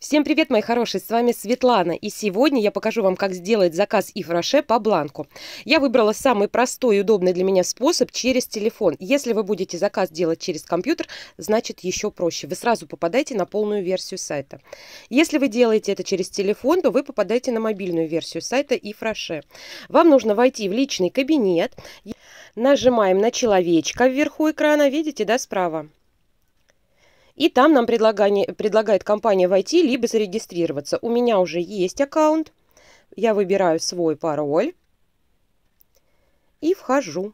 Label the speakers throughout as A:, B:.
A: Всем привет, мои хорошие, с вами Светлана, и сегодня я покажу вам, как сделать заказ и фраше по бланку. Я выбрала самый простой и удобный для меня способ через телефон. Если вы будете заказ делать через компьютер, значит еще проще. Вы сразу попадаете на полную версию сайта. Если вы делаете это через телефон, то вы попадаете на мобильную версию сайта и фраше. Вам нужно войти в личный кабинет, нажимаем на человечка вверху экрана, видите, да, справа. И там нам предлагает компания войти, либо зарегистрироваться. У меня уже есть аккаунт. Я выбираю свой пароль и вхожу.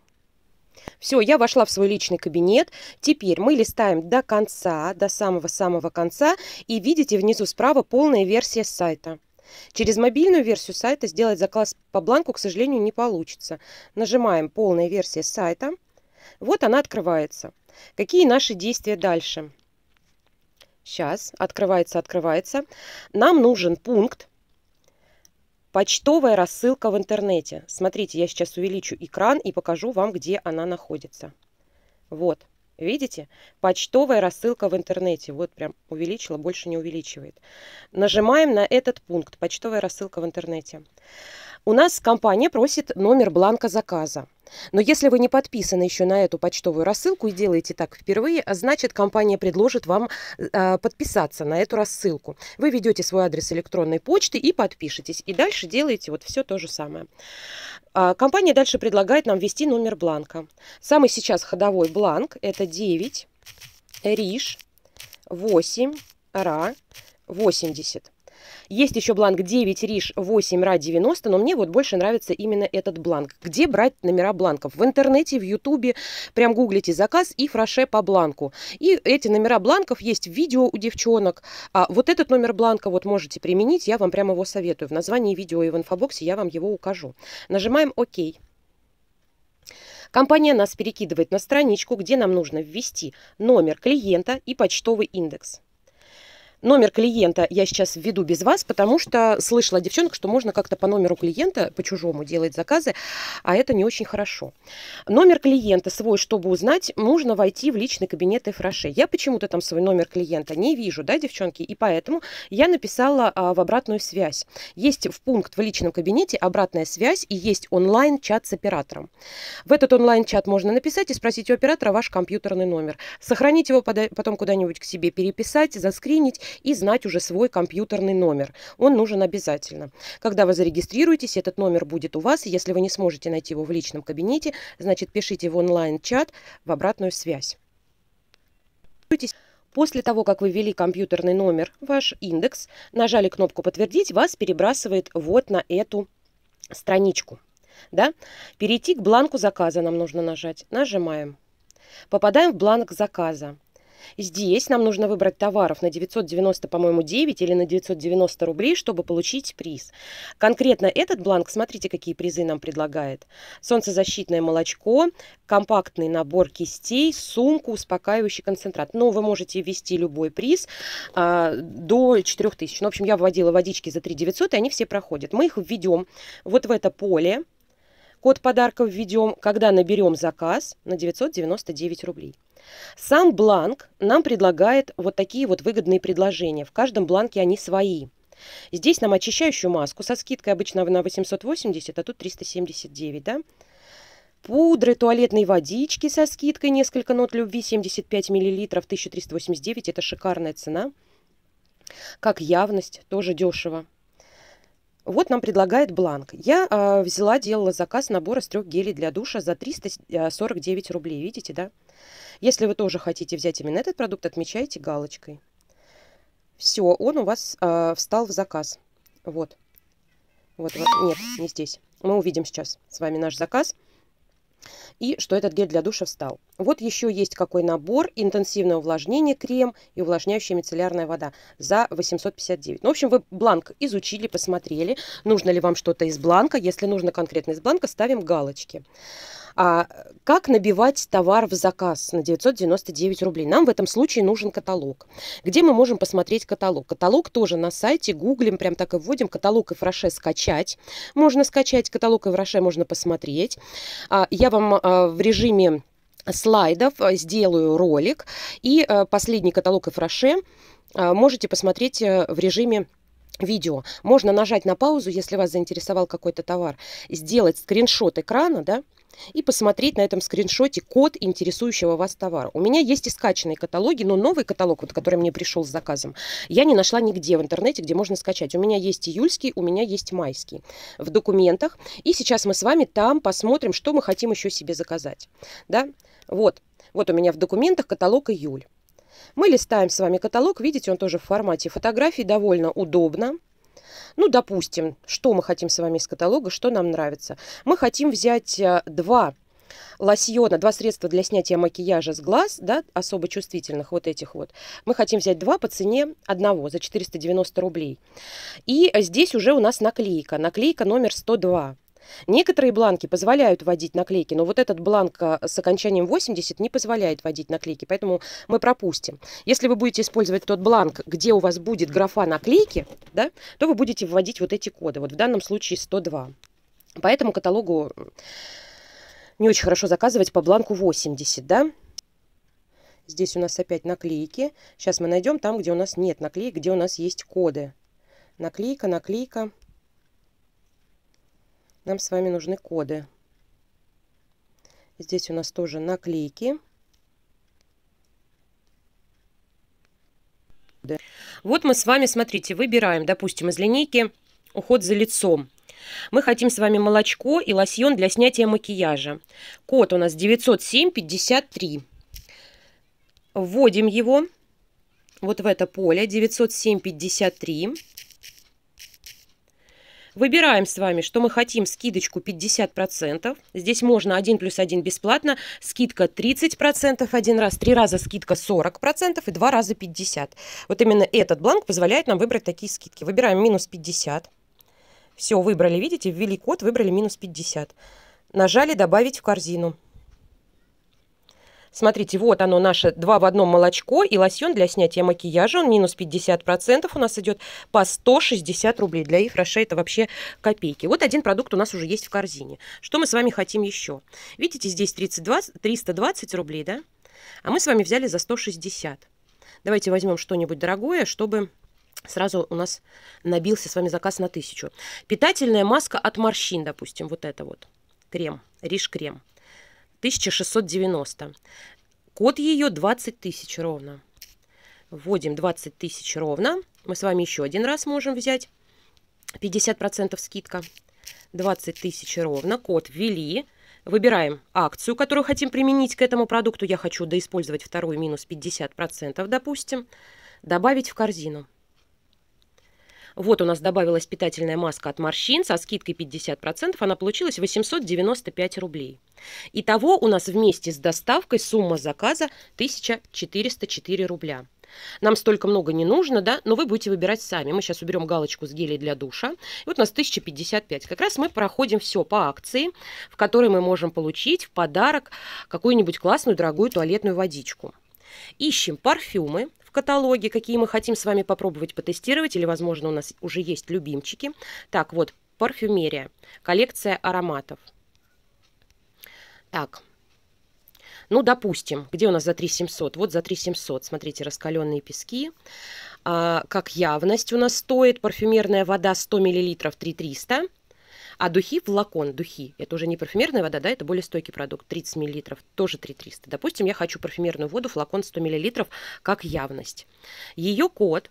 A: Все, я вошла в свой личный кабинет. Теперь мы листаем до конца, до самого-самого конца. И видите внизу справа полная версия сайта. Через мобильную версию сайта сделать заказ по бланку, к сожалению, не получится. Нажимаем «Полная версия сайта». Вот она открывается. Какие наши действия дальше? Сейчас, открывается, открывается. Нам нужен пункт «Почтовая рассылка в интернете». Смотрите, я сейчас увеличу экран и покажу вам, где она находится. Вот, видите? Почтовая рассылка в интернете. Вот прям увеличила, больше не увеличивает. Нажимаем на этот пункт «Почтовая рассылка в интернете». У нас компания просит номер бланка заказа. Но если вы не подписаны еще на эту почтовую рассылку и делаете так впервые, значит компания предложит вам э, подписаться на эту рассылку. Вы ведете свой адрес электронной почты и подпишетесь. И дальше делаете вот все то же самое. А, компания дальше предлагает нам ввести номер бланка. Самый сейчас ходовой бланк это 9 РИШ 8 РА 80. Есть еще бланк 9 Риш 8 Ра 90, но мне вот больше нравится именно этот бланк. Где брать номера бланков? В интернете, в Ютубе, прям гуглите заказ и фраше по бланку. И эти номера бланков есть в видео у девчонок. А вот этот номер бланка вот можете применить, я вам прямо его советую. В названии видео и в инфобоксе я вам его укажу. Нажимаем ОК. Компания нас перекидывает на страничку, где нам нужно ввести номер клиента и почтовый индекс. Номер клиента я сейчас введу без вас, потому что слышала девчонок, что можно как-то по номеру клиента, по-чужому делать заказы, а это не очень хорошо. Номер клиента свой, чтобы узнать, нужно войти в личный кабинет Эфраше. Я почему-то там свой номер клиента не вижу, да, девчонки, и поэтому я написала а, в обратную связь. Есть в пункт в личном кабинете обратная связь и есть онлайн-чат с оператором. В этот онлайн-чат можно написать и спросить у оператора ваш компьютерный номер. Сохранить его потом куда-нибудь к себе, переписать, заскринить и знать уже свой компьютерный номер. Он нужен обязательно. Когда вы зарегистрируетесь, этот номер будет у вас. Если вы не сможете найти его в личном кабинете, значит пишите в онлайн-чат в обратную связь. После того, как вы ввели компьютерный номер, ваш индекс, нажали кнопку «Подтвердить», вас перебрасывает вот на эту страничку. Да? Перейти к бланку заказа нам нужно нажать. Нажимаем. Попадаем в бланк заказа. Здесь нам нужно выбрать товаров на 990, по-моему, 9 или на 990 рублей, чтобы получить приз. Конкретно этот бланк, смотрите, какие призы нам предлагает. Солнцезащитное молочко, компактный набор кистей, сумку, успокаивающий концентрат. Но ну, вы можете ввести любой приз а, до 4000. Ну, в общем, я вводила водички за 3 900, и они все проходят. Мы их введем вот в это поле. Код подарков введем, когда наберем заказ на 999 рублей. Сам бланк нам предлагает вот такие вот выгодные предложения. В каждом бланке они свои. Здесь нам очищающую маску со скидкой обычно на 880, а тут 379, да? Пудры, туалетной водички со скидкой, несколько нот любви, 75 мл, 1389, это шикарная цена. Как явность, тоже дешево. Вот нам предлагает бланк. Я э, взяла, делала заказ набора с трех гелей для душа за 349 э, рублей. Видите, да? Если вы тоже хотите взять именно этот продукт, отмечайте галочкой. Все, он у вас э, встал в заказ. Вот. Вот, вот. Нет, не здесь. Мы увидим сейчас с вами наш заказ и что этот гель для душа встал. Вот еще есть какой набор. Интенсивное увлажнение крем и увлажняющая мицеллярная вода за 859. Ну, в общем, вы бланк изучили, посмотрели, нужно ли вам что-то из бланка. Если нужно конкретно из бланка, ставим галочки. А, как набивать товар в заказ на 999 рублей? Нам в этом случае нужен каталог. Где мы можем посмотреть каталог? Каталог тоже на сайте, гуглим, прям так и вводим. Каталог и фраше скачать. Можно скачать каталог и фраше, можно посмотреть. А, я вам а, в режиме слайдов а, сделаю ролик. И а, последний каталог Эфраше а, можете посмотреть а, в режиме видео. Можно нажать на паузу, если вас заинтересовал какой-то товар, сделать скриншот экрана, да, и посмотреть на этом скриншоте код интересующего вас товара. У меня есть и скачанные каталоги, но новый каталог, вот, который мне пришел с заказом, я не нашла нигде в интернете, где можно скачать. У меня есть июльский, у меня есть майский в документах. И сейчас мы с вами там посмотрим, что мы хотим еще себе заказать. Да? Вот. вот у меня в документах каталог июль. Мы листаем с вами каталог, видите, он тоже в формате фотографий, довольно удобно. Ну, допустим, что мы хотим с вами из каталога, что нам нравится. Мы хотим взять э, два лосьона, два средства для снятия макияжа с глаз, да, особо чувствительных, вот этих вот, мы хотим взять два по цене одного за 490 рублей. И э, здесь уже у нас наклейка, наклейка номер 102. Некоторые бланки позволяют вводить наклейки, но вот этот бланк а, с окончанием 80 не позволяет вводить наклейки, поэтому мы пропустим. Если вы будете использовать тот бланк, где у вас будет графа наклейки, да, то вы будете вводить вот эти коды. Вот в данном случае 102. Поэтому каталогу не очень хорошо заказывать по бланку 80, да. Здесь у нас опять наклейки. Сейчас мы найдем там, где у нас нет наклеек, где у нас есть коды. Наклейка, наклейка нам с вами нужны коды. Здесь у нас тоже наклейки. Вот мы с вами, смотрите, выбираем, допустим, из линейки уход за лицом. Мы хотим с вами молочко и лосьон для снятия макияжа. Код у нас 90753. Вводим его вот в это поле 90753. Выбираем с вами, что мы хотим скидочку 50%. Здесь можно 1 плюс 1 бесплатно. Скидка 30% один раз, три раза скидка 40% и два раза 50%. Вот именно этот бланк позволяет нам выбрать такие скидки. Выбираем минус 50. Все, выбрали, видите, ввели код, выбрали минус 50. Нажали «Добавить в корзину». Смотрите, вот оно наше два в одном молочко и лосьон для снятия макияжа. Он минус 50% у нас идет по 160 рублей. Для их Роше это вообще копейки. Вот один продукт у нас уже есть в корзине. Что мы с вами хотим еще? Видите, здесь 32, 320 рублей, да? А мы с вами взяли за 160. Давайте возьмем что-нибудь дорогое, чтобы сразу у нас набился с вами заказ на тысячу. Питательная маска от морщин, допустим, вот это вот. Крем, риш-крем. 1690. Код ее 20 тысяч ровно. Вводим 20 тысяч ровно. Мы с вами еще один раз можем взять 50% скидка. 20 тысяч ровно. Код ввели. Выбираем акцию, которую хотим применить к этому продукту. Я хочу доиспользовать вторую минус 50%, допустим. Добавить в корзину. Вот у нас добавилась питательная маска от морщин со скидкой 50%. Она получилась 895 рублей. Итого у нас вместе с доставкой сумма заказа 1404 рубля. Нам столько много не нужно, да, но вы будете выбирать сами. Мы сейчас уберем галочку с гелей для душа. И вот у нас 1055. Как раз мы проходим все по акции, в которой мы можем получить в подарок какую-нибудь классную дорогую туалетную водичку. Ищем парфюмы, каталоге, какие мы хотим с вами попробовать потестировать, или, возможно, у нас уже есть любимчики. Так, вот, парфюмерия, коллекция ароматов. Так, ну, допустим, где у нас за 3700? Вот за 3700, смотрите, раскаленные пески. А, как явность у нас стоит парфюмерная вода 100 мл 3300. А духи в лакон, духи, это уже не парфюмерная вода, да, это более стойкий продукт, 30 мл, тоже 3300. Допустим, я хочу парфюмерную воду, флакон 100 мл, как явность. Ее код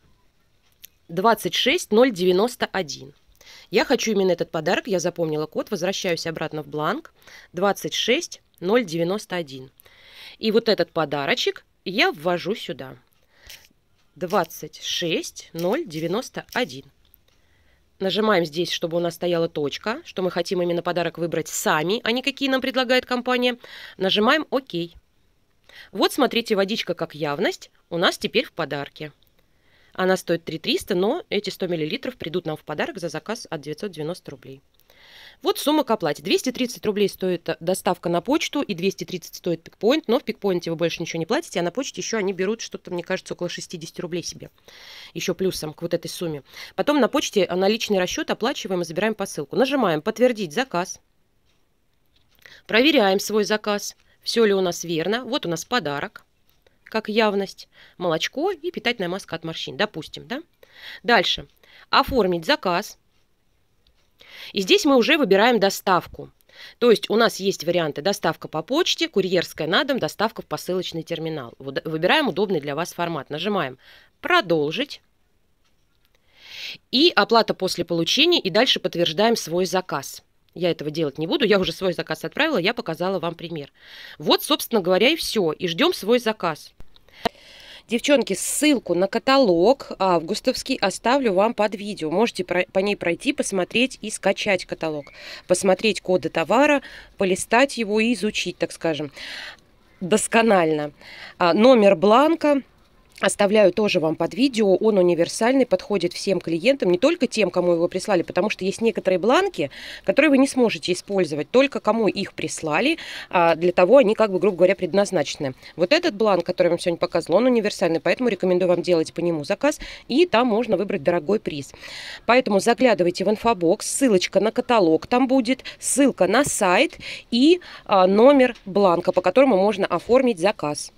A: 26091. Я хочу именно этот подарок, я запомнила код, возвращаюсь обратно в бланк 26091. И вот этот подарочек я ввожу сюда. 26091. Нажимаем здесь, чтобы у нас стояла точка, что мы хотим именно подарок выбрать сами, а не какие нам предлагает компания. Нажимаем «Ок». Вот, смотрите, водичка как явность у нас теперь в подарке. Она стоит 3300, но эти 100 мл придут нам в подарок за заказ от 990 рублей. Вот сумма к оплате. 230 рублей стоит э, доставка на почту и 230 стоит пикпоинт, но в пикпоинте вы больше ничего не платите, а на почте еще они берут что-то, мне кажется, около 60 рублей себе. Еще плюсом к вот этой сумме. Потом на почте э, наличный расчет оплачиваем и забираем посылку. Нажимаем «Подтвердить заказ». Проверяем свой заказ. Все ли у нас верно. Вот у нас подарок как явность, молочко и питательная маска от морщин, допустим, да? Дальше. Оформить заказ – и здесь мы уже выбираем доставку. То есть у нас есть варианты доставка по почте, курьерская на дом, доставка в посылочный терминал. Э, выбираем удобный для вас формат. Нажимаем «Продолжить». И оплата после получения, и дальше подтверждаем свой заказ. Я этого делать не буду, я уже свой заказ отправила, я показала вам пример. Вот, собственно говоря, и все. И ждем свой заказ. Девчонки, ссылку на каталог августовский оставлю вам под видео. Можете по ней пройти, посмотреть и скачать каталог. Посмотреть коды товара, полистать его и изучить, так скажем, досконально. А, номер бланка – Оставляю тоже вам под видео, он универсальный, подходит всем клиентам, не только тем, кому его прислали, потому что есть некоторые бланки, которые вы не сможете использовать, только кому их прислали, а, для того они, как бы, грубо говоря, предназначены. Вот этот бланк, который я вам сегодня показывала, он универсальный, поэтому рекомендую вам делать по нему заказ, и там можно выбрать дорогой приз. Поэтому заглядывайте в инфобокс, ссылочка на каталог там будет, ссылка на сайт и а, номер бланка, по которому можно оформить заказ.